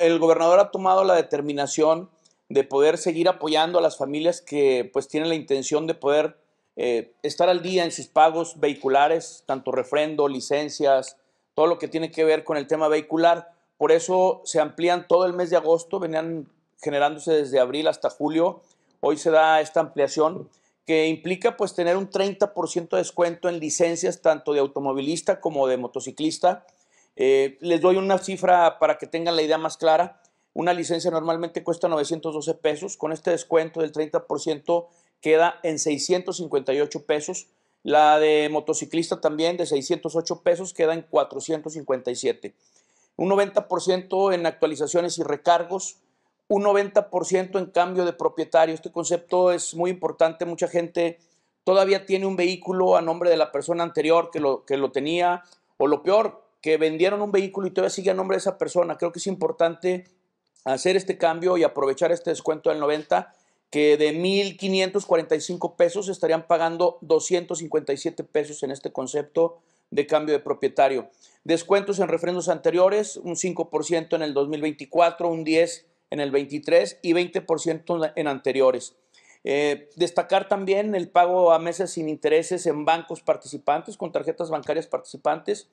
el gobernador ha tomado la determinación de poder seguir apoyando a las familias que pues tienen la intención de poder eh, estar al día en sus pagos vehiculares, tanto refrendo, licencias, todo lo que tiene que ver con el tema vehicular. Por eso se amplían todo el mes de agosto, venían generándose desde abril hasta julio. Hoy se da esta ampliación que implica pues tener un 30% de descuento en licencias tanto de automovilista como de motociclista eh, les doy una cifra para que tengan la idea más clara. Una licencia normalmente cuesta 912 pesos. Con este descuento del 30% queda en 658 pesos. La de motociclista también de 608 pesos queda en 457. Un 90% en actualizaciones y recargos. Un 90% en cambio de propietario. Este concepto es muy importante. Mucha gente todavía tiene un vehículo a nombre de la persona anterior que lo, que lo tenía. O lo peor, que vendieron un vehículo y todavía sigue a nombre de esa persona. Creo que es importante hacer este cambio y aprovechar este descuento del 90, que de 1.545 pesos estarían pagando 257 pesos en este concepto de cambio de propietario. Descuentos en refrendos anteriores, un 5% en el 2024, un 10% en el 23 y 20% en anteriores. Eh, destacar también el pago a meses sin intereses en bancos participantes, con tarjetas bancarias participantes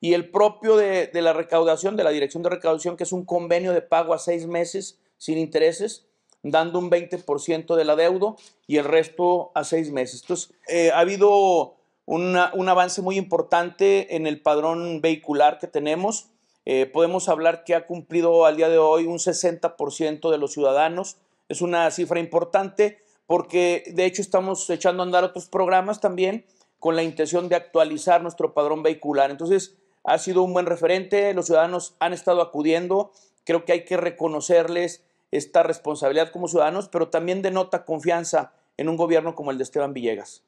y el propio de, de, la recaudación, de la dirección de recaudación, que es un convenio de pago a seis meses sin intereses, dando un 20% del adeudo y el resto a seis meses. Entonces, eh, ha habido un avance muy importante en el padrón vehicular que tenemos. Eh, podemos hablar que ha cumplido al día de hoy un 60% de los ciudadanos. Es una cifra importante porque de hecho estamos echando a andar otros programas también con la intención de actualizar nuestro padrón vehicular. Entonces, ha sido un buen referente, los ciudadanos han estado acudiendo, creo que hay que reconocerles esta responsabilidad como ciudadanos, pero también denota confianza en un gobierno como el de Esteban Villegas.